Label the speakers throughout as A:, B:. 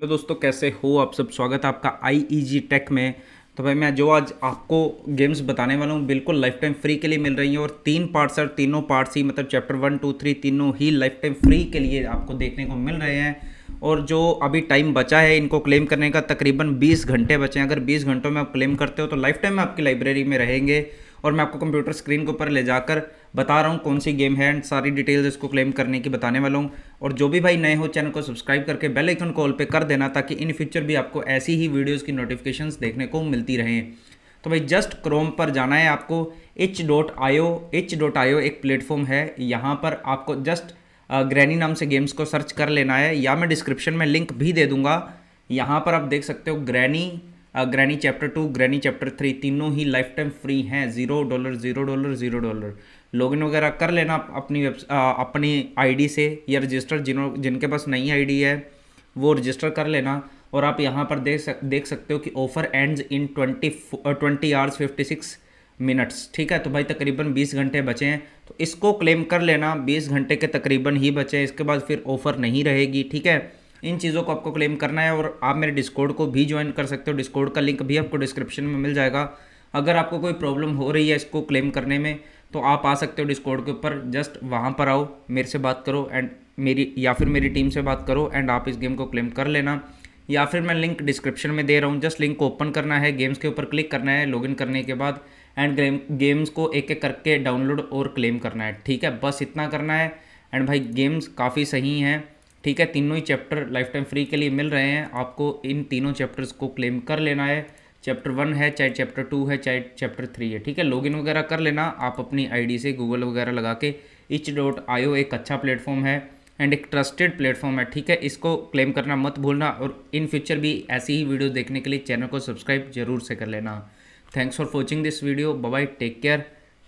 A: hello दोस्तों कैसे हो आप सब स्वागत है आपका आई ई जी टेक में तो भाई मैं जो आज आपको गेम्स बताने वाला हूँ बिल्कुल लाइफ टाइम फ्री के लिए मिल रही हैं और तीन पार्ट्स और तीनों पार्ट्स ही मतलब चैप्टर वन टू थ्री तीनों ही लाइफ टाइम फ्री के लिए आपको देखने को मिल रहे हैं और जो अभी टाइम बचा है इनको क्लेम करने का तकरीबन 20 घंटे बचे हैं अगर 20 घंटों में आप क्लेम करते हो तो लाइफ टाइम में आपकी लाइब्रेरी में रहेंगे और मैं आपको कंप्यूटर स्क्रीन के ऊपर ले जाकर बता रहा हूँ कौन सी गेम है सारी डिटेल्स इसको क्लेम करने की बताने वाला हूँ और जो भी भाई नए हो चैनल को सब्सक्राइब करके बेल आइकन कॉल पे कर देना ताकि इन फ्यूचर भी आपको ऐसी ही वीडियोज़ की नोटिफिकेशंस देखने को मिलती रहें तो भाई जस्ट क्रोम पर जाना है आपको itch dot I O itch dot I O एक प्लेटफॉर्म है यहाँ पर आपको जस्ट ग्रैनी uh, नाम से गेम्स को सर्च कर लेना है या मैं डिस्क्रिप्शन में लिंक भी दे दूँगा यहाँ पर आप देख सकते हो Granny Granny chapter two Granny chapter three तीनों ही लाइफ टाइम फ्री हैं zero dollar zero dollar zero dollar login वगैरह कर लेना अपनी वेब अपनी आईडी से या रजिस्टर जिनों जिनके पास नई आईडी है वो रजिस्टर कर लेना और आप यहाँ पर देख सक देख सकते हो कि offer ends in twenty twenty hours fifty six minutes ठीक है तो भाई तकरीबन 20 घंटे बचे हैं तो इसको क्लेम कर लेना 20 घंटे के तकरीबन ही बचे हैं इसके बाद फिर ऑफ़र नहीं रहेगी ठीक है इन चीज़ों को आपको क्लेम करना है और आप मेरे डिस्कोड को भी ज्वाइन कर सकते हो डिस्कोड का लिंक भी आपको डिस्क्रिप्शन में मिल जाएगा अगर आपको कोई प्रॉब्लम हो रही है इसको क्लेम करने में तो आप आ सकते हो डिस्कोड के ऊपर जस्ट वहाँ पर आओ मेरे से बात करो एंड मेरी या फिर मेरी टीम से बात करो एंड आप इस गेम को क्लेम कर लेना या फिर मैं लिंक डिस्क्रिप्शन में दे रहा हूँ जस्ट लिंक को ओपन करना है गेम्स के ऊपर क्लिक करना है लॉगिन करने के बाद एंड गेम गेम्स को एक एक करके डाउनलोड और क्लेम करना है ठीक है बस इतना करना है एंड भाई गेम्स काफ़ी सही हैं ठीक है तीनों ही चैप्टर लाइफ टाइम फ्री के लिए मिल रहे हैं आपको इन तीनों चैप्टर्स को क्लेम कर लेना है चैप्टर वन है चाहे चैप्टर टू है चाहे चैप्टर थ्री है ठीक है लॉगिन वगैरह कर लेना आप अपनी आईडी से गूगल वगैरह लगा के इच डॉट आयो एक अच्छा प्लेटफॉर्म है एंड एक ट्रस्टेड प्लेटफॉर्म है ठीक है इसको क्लेम करना मत भूलना और इन फ्यूचर भी ऐसी ही वीडियो देखने के लिए चैनल को सब्सक्राइब जरूर से कर लेना thanks for watching this video bye take care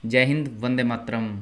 A: जय हिंद वंदे मातरम